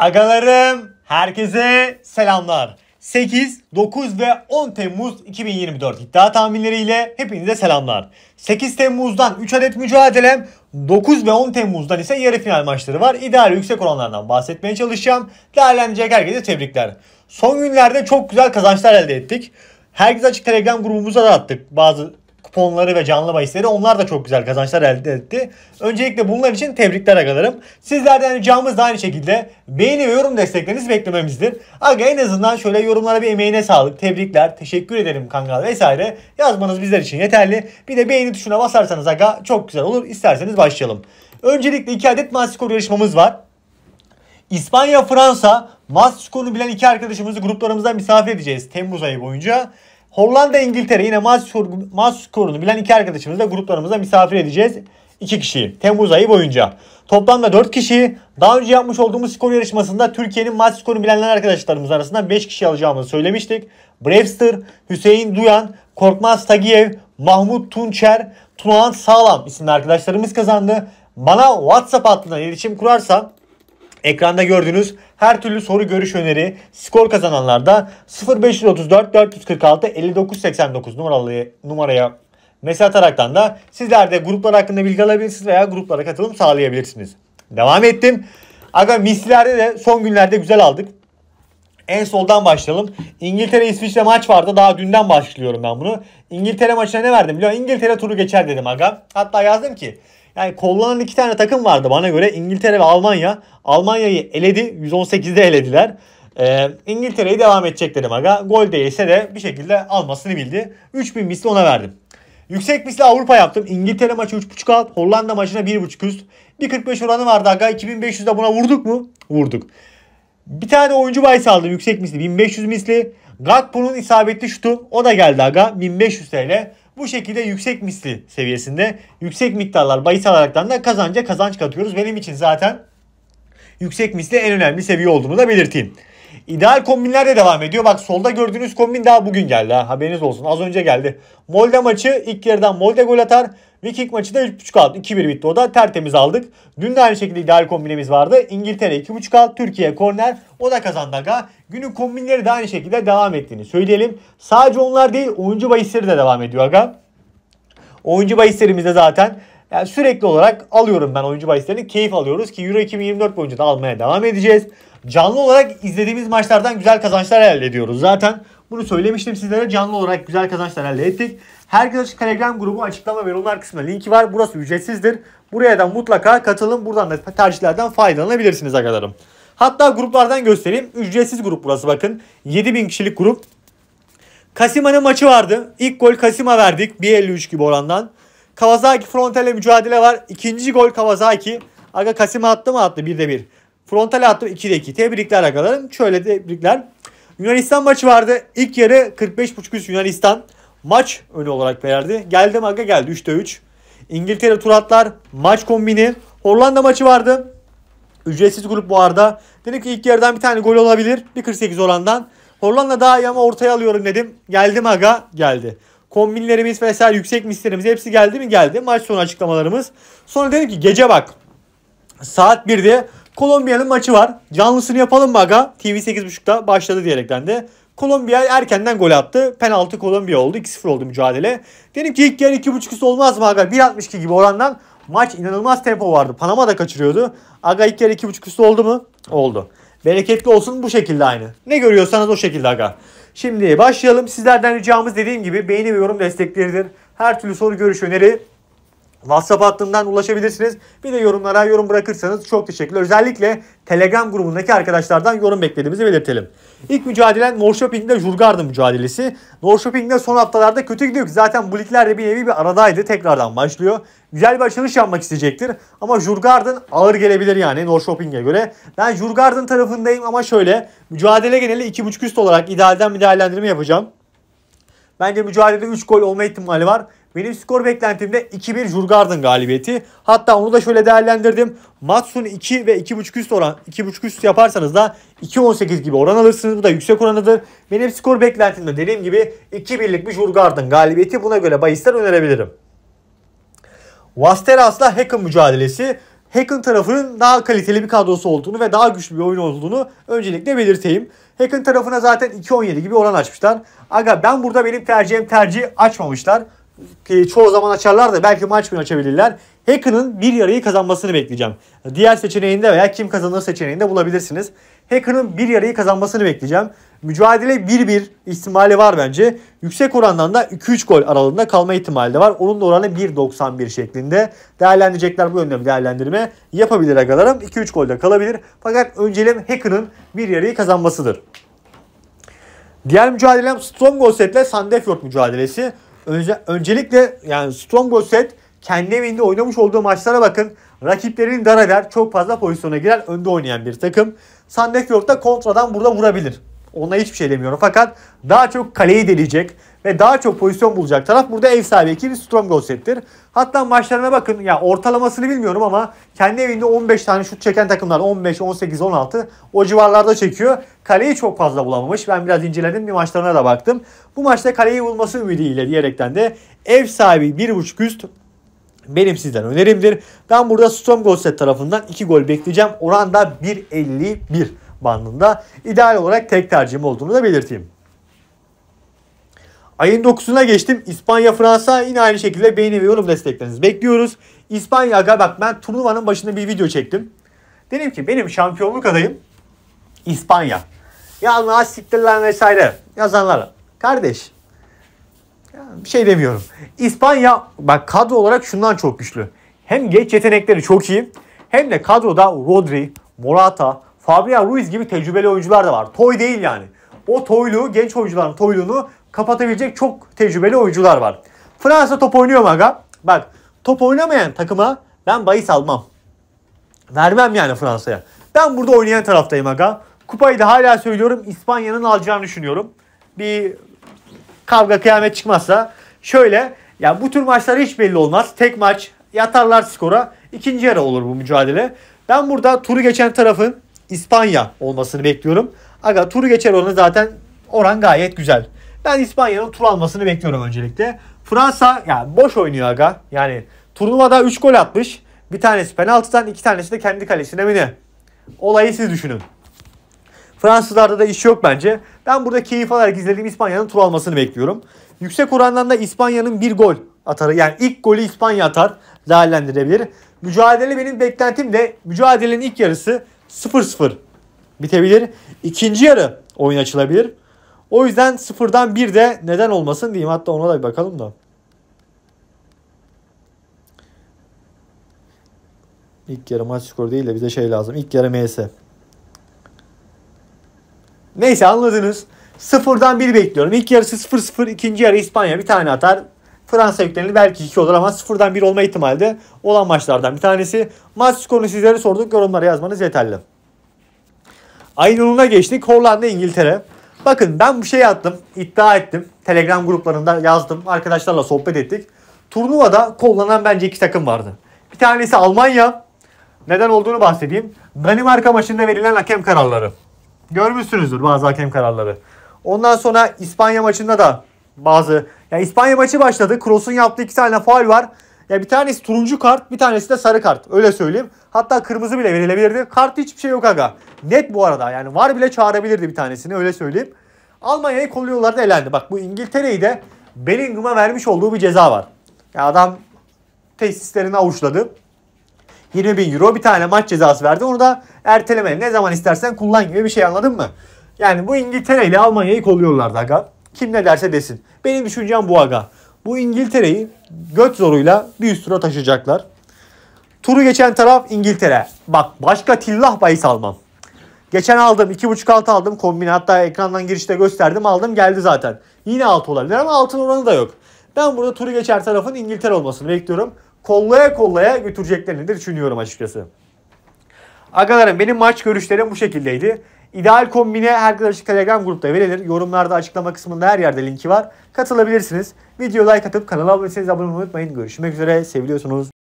Agalarım, herkese selamlar. 8, 9 ve 10 Temmuz 2024 iddia tahminleriyle hepinize selamlar. 8 Temmuz'dan 3 adet mücadelem, 9 ve 10 Temmuz'dan ise yarı final maçları var. İdeal yüksek oranlardan bahsetmeye çalışacağım. Değerlenecek herkese tebrikler. Son günlerde çok güzel kazançlar elde ettik. Herkes açık Telegram grubumuza da attık bazı kuponları ve canlı bahisleri onlar da çok güzel kazançlar elde etti. Öncelikle bunlar için tebrikler agalarım. Sizlerden ricamız da aynı şekilde beğeni ve yorum desteklerinizi beklememizdir. Aga en azından şöyle yorumlara bir emeğine sağlık. Tebrikler, teşekkür ederim kanka vesaire yazmanız bizler için yeterli. Bir de beğeni tuşuna basarsanız aga çok güzel olur. İsterseniz başlayalım. Öncelikle 2 adet maskor yarışmamız var. İspanya, Fransa maskorunu bilen iki arkadaşımızı gruplarımıza misafir edeceğiz Temmuz ayı boyunca. Hollanda, İngiltere yine maç, skoru, skorunu bilen iki arkadaşımızla gruplarımıza misafir edeceğiz. 2 kişiyi Temmuz ayı boyunca. Toplamda 4 kişiyi daha önce yapmış olduğumuz skor yarışmasında Türkiye'nin maç skorunu bilenler arkadaşlarımız arasından 5 kişi alacağımızı söylemiştik. Brewster, Hüseyin Duyan, Korkmaz Tagiyev, Mahmut Tunçer, Tunağan Sağlam isimli arkadaşlarımız kazandı. Bana WhatsApp hattından iletişim kurarsan Ekranda gördüğünüz her türlü soru görüş öneri skor kazananlarda 0534 446 5989 numaralı numaraya mesaj ataraktan da sizler de gruplar hakkında bilgi alabilirsiniz veya gruplara katılım sağlayabilirsiniz. Devam ettim. Aga mislerde de son günlerde güzel aldık. En soldan başlayalım. İngiltere İsviçre maç vardı. Daha dünden başlıyorum ben bunu. İngiltere maçına ne verdim? Biliyor musun? İngiltere turu geçer dedim aga. Hatta yazdım ki yani kollanan iki tane takım vardı bana göre. İngiltere ve Almanya. Almanya'yı eledi. 118'de elediler. Ee, İngiltere'yi devam edecek dedim aga. Gol değilse de bir şekilde almasını bildi. 3000 misli ona verdim. Yüksek misli Avrupa yaptım. İngiltere maçı 3.5 alt. Hollanda maçına 1.5 üst. 1.45 oranı vardı aga. 2500'de buna vurduk mu? Vurduk. Bir tane oyuncu bay aldım yüksek misli. 1500 misli. Gakpo'nun isabetli şutu o da geldi aga 1500 TL. Bu şekilde yüksek misli seviyesinde yüksek miktarlar bahis alaraktan da kazanca kazanç katıyoruz. Benim için zaten yüksek misli en önemli seviye olduğunu da belirteyim. İdeal kombinler de devam ediyor. Bak solda gördüğünüz kombin daha bugün geldi. Ha. Haberiniz olsun. Az önce geldi. Molde maçı ilk yarıdan Molde gol atar. Viking maçı da 3.5 alt. 2-1 bitti o da tertemiz aldık. Dün de aynı şekilde ideal kombinemiz vardı. İngiltere 2.5 alt. Türkiye korner. O da kazandı aga. Günün kombinleri de aynı şekilde devam ettiğini söyleyelim. Sadece onlar değil oyuncu bahisleri de devam ediyor aga. Oyuncu bahislerimizde zaten yani sürekli olarak alıyorum ben oyuncu bahislerini. Keyif alıyoruz ki Euro 2024 boyunca da almaya devam edeceğiz. Canlı olarak izlediğimiz maçlardan güzel kazançlar elde ediyoruz. Zaten bunu söylemiştim sizlere. Canlı olarak güzel kazançlar elde ettik. Herkes açık Telegram grubu açıklama ve yorumlar kısmında linki var. Burası ücretsizdir. Buraya da mutlaka katılın. Buradan da tercihlerden faydalanabilirsiniz arkadaşlarım. Hatta gruplardan göstereyim. Ücretsiz grup burası bakın. 7000 kişilik grup. Kasima'nın maçı vardı. İlk gol Kasima verdik. 1.53 gibi orandan. Kawasaki Frontal'e mücadele var. İkinci gol Kawasaki. Aga Kasima attı mı attı? 1'de 1. Frontale attı 2'de 2. Tebrikler arkadaşlarım. Şöyle tebrikler. Yunanistan maçı vardı. İlk yarı 45.5 üst Yunanistan maç önü olarak verdi. Geldi maga geldi 3'te 3. İngiltere tur atlar maç kombini. Hollanda maçı vardı. Ücretsiz grup bu arada. Dedim ki ilk yarıdan bir tane gol olabilir. 1.48 orandan. Hollanda daha iyi ama ortaya alıyorum dedim. Geldi maga geldi. Kombinlerimiz vesaire yüksek mislerimiz hepsi geldi mi geldi. Maç sonu açıklamalarımız. Sonra dedim ki gece bak. Saat 1'de Kolombiya'nın maçı var. Canlısını yapalım mı aga? TV 8.30'da başladı diyerekten de. Kolombiya erkenden gol attı. Penaltı Kolombiya oldu. 2-0 oldu mücadele. Dedim ki ilk yarı 2.5 üstü olmaz mı aga? 1.62 gibi orandan maç inanılmaz tempo vardı. Panama da kaçırıyordu. Aga ilk yarı 2.5 üstü oldu mu? Oldu. Bereketli olsun bu şekilde aynı. Ne görüyorsanız o şekilde aga. Şimdi başlayalım. Sizlerden ricamız dediğim gibi beğeni ve yorum destekleridir. Her türlü soru görüş öneri WhatsApp hattından ulaşabilirsiniz. Bir de yorumlara yorum bırakırsanız çok teşekkürler. Özellikle Telegram grubundaki arkadaşlardan yorum beklediğimizi belirtelim. İlk mücadele North Shopping'de Jurgarden mücadelesi. North Shopping'de son haftalarda kötü gidiyor ki zaten bu liglerde bir nevi bir aradaydı. Tekrardan başlıyor. Güzel bir açılış yapmak isteyecektir. Ama Jurgarden ağır gelebilir yani North Shopping'e göre. Ben Jurgarden tarafındayım ama şöyle mücadele geneli 2.5 üst olarak idealden bir değerlendirme yapacağım. Bence mücadelede 3 gol olma ihtimali var. Benim skor beklentimde 2-1 Jurgarden galibiyeti. Hatta onu da şöyle değerlendirdim. Matsun 2 ve 2.5 üst oran 2.5 üst yaparsanız da 2.18 gibi oran alırsınız. Bu da yüksek oranıdır. Benim skor beklentimde dediğim gibi 2-1'lik bir Jurgarden galibiyeti. Buna göre bahisler önerebilirim. Vasteras'la Hacken mücadelesi. Hacken tarafının daha kaliteli bir kadrosu olduğunu ve daha güçlü bir oyun olduğunu öncelikle belirteyim. Hacken tarafına zaten 2.17 gibi oran açmışlar. Aga ben burada benim tercihim tercih açmamışlar ki ee, çoğu zaman açarlar da belki maç günü açabilirler. Hacker'ın bir yarıyı kazanmasını bekleyeceğim. Diğer seçeneğinde veya kim kazanır seçeneğinde bulabilirsiniz. Hacker'ın bir yarıyı kazanmasını bekleyeceğim. Mücadele 1-1 ihtimali var bence. Yüksek orandan da 2-3 gol aralığında kalma ihtimali de var. Onun da oranı 1.91 şeklinde. Değerlendirecekler bu yönde bir değerlendirme yapabilir agalarım. 2-3 golde kalabilir. Fakat öncelim Hacker'ın bir yarıyı kazanmasıdır. Diğer mücadelem Stronghold setle Sandefjord mücadelesi. Önce, öncelikle yani Strongbow set kendi evinde oynamış olduğu maçlara bakın. Rakiplerini dar Çok fazla pozisyona girer. Önde oynayan bir takım. Sandefjord da kontradan burada vurabilir. Ona hiçbir şey demiyorum. Fakat daha çok kaleyi deleyecek ve daha çok pozisyon bulacak taraf burada ev sahibi ekibi Stronghold settir. Hatta maçlarına bakın ya ortalamasını bilmiyorum ama kendi evinde 15 tane şut çeken takımlar 15, 18, 16 o civarlarda çekiyor. Kaleyi çok fazla bulamamış. Ben biraz inceledim bir maçlarına da baktım. Bu maçta kaleyi bulması ümidiyle diyerekten de ev sahibi 1.5 üst benim sizden önerimdir. Ben burada Stronghold set tarafından 2 gol bekleyeceğim. Oran da 1.51 bandında ideal olarak tek tercihim olduğunu da belirteyim. Ayın 9'una geçtim. İspanya Fransa yine aynı şekilde beğeni ve yorum desteklerinizi bekliyoruz. İspanya aga bak ben turnuvanın başında bir video çektim. Dedim ki benim şampiyonluk adayım İspanya. Ya naş vesaire yazanlara. Kardeş bir şey demiyorum. İspanya bak kadro olarak şundan çok güçlü. Hem geç yetenekleri çok iyi hem de kadroda Rodri, Morata, Fabian Ruiz gibi tecrübeli oyuncular da var. Toy değil yani. O toyluğu, genç oyuncuların toyluğunu kapatabilecek çok tecrübeli oyuncular var. Fransa top oynuyor maga. Bak top oynamayan takıma ben bahis almam. Vermem yani Fransa'ya. Ben burada oynayan taraftayım maga. Kupayı da hala söylüyorum İspanya'nın alacağını düşünüyorum. Bir kavga kıyamet çıkmazsa şöyle ya bu tür maçlar hiç belli olmaz. Tek maç yatarlar skora. İkinci yarı olur bu mücadele. Ben burada turu geçen tarafın İspanya olmasını bekliyorum. Aga turu geçer oranı zaten oran gayet güzel. Ben İspanya'nın tur almasını bekliyorum öncelikle. Fransa yani boş oynuyor aga. Yani turnuvada 3 gol atmış. Bir tanesi penaltıdan, iki tanesi de kendi kalesine mi ne? Olayı siz düşünün. Fransızlarda da iş yok bence. Ben burada keyif alarak izlediğim İspanya'nın tur almasını bekliyorum. Yüksek orandan da İspanya'nın bir gol atarı yani ilk golü İspanya atar değerlendirebilir. Mücadele benim beklentim de mücadelenin ilk yarısı 0-0 bitebilir. İkinci yarı oyun açılabilir. O yüzden sıfırdan bir de neden olmasın diyeyim. Hatta ona da bir bakalım da. İlk yarı maç skoru değil de bize şey lazım. İlk yarı MS. Neyse anladınız. Sıfırdan bir bekliyorum. İlk yarısı 0-0, ikinci yarı İspanya bir tane atar. Fransa yüklerini belki 2 olur ama 0'dan 1 olma ihtimali de olan maçlardan bir tanesi. Maç skorunu sizlere sorduk. Yorumlara yazmanız yeterli. Ayın 10'una geçtik. Hollanda İngiltere. Bakın ben bu şey attım. iddia ettim. Telegram gruplarında yazdım. Arkadaşlarla sohbet ettik. Turnuvada kollanan bence iki takım vardı. Bir tanesi Almanya. Neden olduğunu bahsedeyim. Danimarka maçında verilen hakem kararları. Görmüşsünüzdür bazı hakem kararları. Ondan sonra İspanya maçında da bazı. Yani İspanya maçı başladı. Kroos'un yaptığı iki tane faul var. Ya bir tanesi turuncu kart, bir tanesi de sarı kart. Öyle söyleyeyim. Hatta kırmızı bile verilebilirdi. Kart hiçbir şey yok aga. Net bu arada. Yani var bile çağırabilirdi bir tanesini öyle söyleyeyim. Almanya'yı kolu elendi. Bak bu İngiltere'yi de Bellingham'a vermiş olduğu bir ceza var. Ya adam tesislerini avuçladı. 20 bin euro bir tane maç cezası verdi. Onu da erteleme ne zaman istersen kullan gibi bir şey anladın mı? Yani bu İngiltere ile Almanya'yı kolluyorlardı aga. Kim ne derse desin. Benim düşüncem bu aga. Bu İngiltere'yi göt zoruyla bir üst tura taşıyacaklar. Turu geçen taraf İngiltere. Bak başka tillah bahis almam. Geçen aldım 2.5 altı aldım kombine hatta ekrandan girişte gösterdim aldım geldi zaten. Yine altı olabilir ama altın oranı da yok. Ben burada turu geçer tarafın İngiltere olmasını bekliyorum. Kollaya kollaya götüreceklerini de düşünüyorum açıkçası. Agalarım benim maç görüşlerim bu şekildeydi. İdeal kombine Herkes Telegram grupta verilir. Yorumlarda açıklama kısmında her yerde linki var. Katılabilirsiniz. Videoya like atıp kanala abone değilseniz abone olmayı unutmayın. Görüşmek üzere. Seviliyorsunuz.